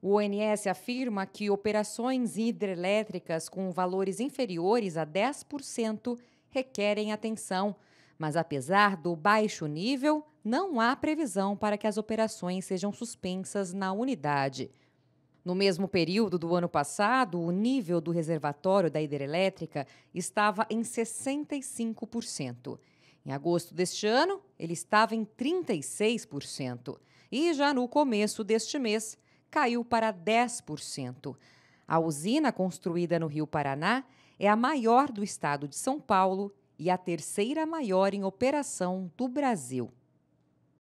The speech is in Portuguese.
O ONS afirma que operações hidrelétricas com valores inferiores a 10% requerem atenção, mas apesar do baixo nível, não há previsão para que as operações sejam suspensas na unidade. No mesmo período do ano passado, o nível do reservatório da hidrelétrica estava em 65%. Em agosto deste ano, ele estava em 36%. E já no começo deste mês, caiu para 10%. A usina construída no Rio Paraná é a maior do estado de São Paulo e a terceira maior em operação do Brasil.